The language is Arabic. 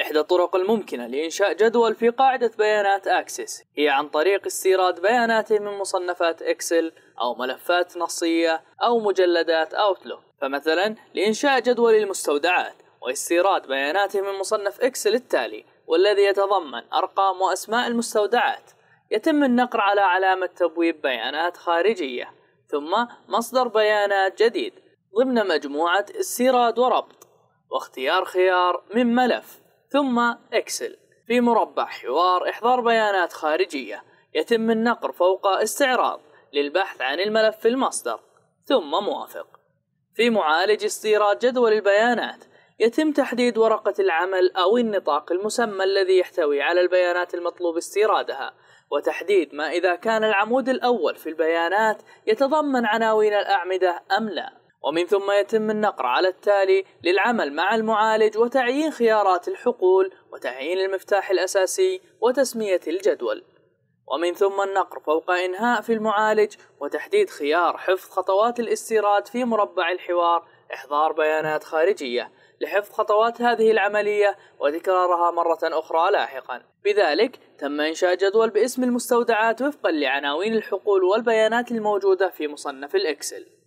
إحدى الطرق الممكنة لإنشاء جدول في قاعدة بيانات أكسس هي عن طريق استيراد بياناته من مصنفات إكسل أو ملفات نصية أو مجلدات أوتلوك فمثلا لإنشاء جدول المستودعات واستيراد بياناته من مصنف إكسل التالي والذي يتضمن أرقام وأسماء المستودعات يتم النقر على علامة تبويب بيانات خارجية ثم مصدر بيانات جديد ضمن مجموعة استيراد وربط واختيار خيار من ملف ثم اكسل في مربع حوار إحضار بيانات خارجية يتم النقر فوق استعراض للبحث عن الملف في المصدر ثم موافق في معالج استيراد جدول البيانات يتم تحديد ورقة العمل أو النطاق المسمى الذي يحتوي على البيانات المطلوب استيرادها وتحديد ما إذا كان العمود الأول في البيانات يتضمن عناوين الأعمدة أم لا ومن ثم يتم النقر على التالي للعمل مع المعالج وتعيين خيارات الحقول وتعيين المفتاح الأساسي وتسمية الجدول ومن ثم النقر فوق إنهاء في المعالج وتحديد خيار حفظ خطوات الاستيراد في مربع الحوار إحضار بيانات خارجية لحفظ خطوات هذه العملية وتكرارها مرة أخرى لاحقا بذلك تم إنشاء جدول باسم المستودعات وفقا لعناوين الحقول والبيانات الموجودة في مصنف الإكسل